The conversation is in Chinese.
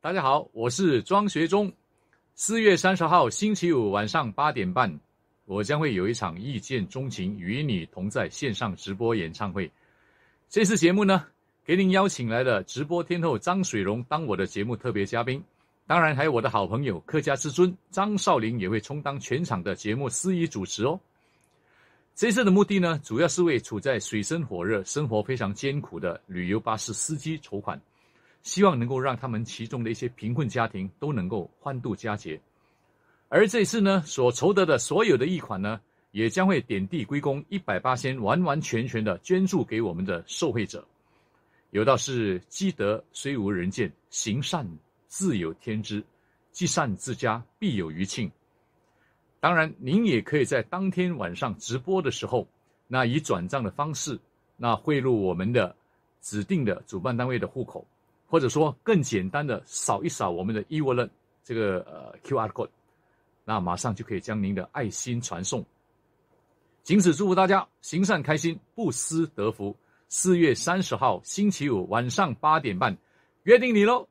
大家好，我是庄学忠。四月三十号星期五晚上八点半，我将会有一场《一见钟情与你同在》线上直播演唱会。这次节目呢，给您邀请来了直播天后张水荣当我的节目特别嘉宾，当然还有我的好朋友客家之尊张少林也会充当全场的节目司仪主持哦。这次的目的呢，主要是为处在水深火热、生活非常艰苦的旅游巴士司机筹款。希望能够让他们其中的一些贫困家庭都能够欢度佳节，而这次呢，所筹得的所有的一款呢，也将会点地归公，一百八千，完完全全的捐助给我们的受惠者。有道是：积德虽无人见，行善自有天知；积善之家，必有余庆。当然，您也可以在当天晚上直播的时候，那以转账的方式，那汇入我们的指定的主办单位的户口。或者说更简单的，扫一扫我们的 e w o l l e n 这个呃 QR code，那马上就可以将您的爱心传送。仅此祝福大家行善开心，不思得福。四月三十号星期五晚上八点半，约定你喽！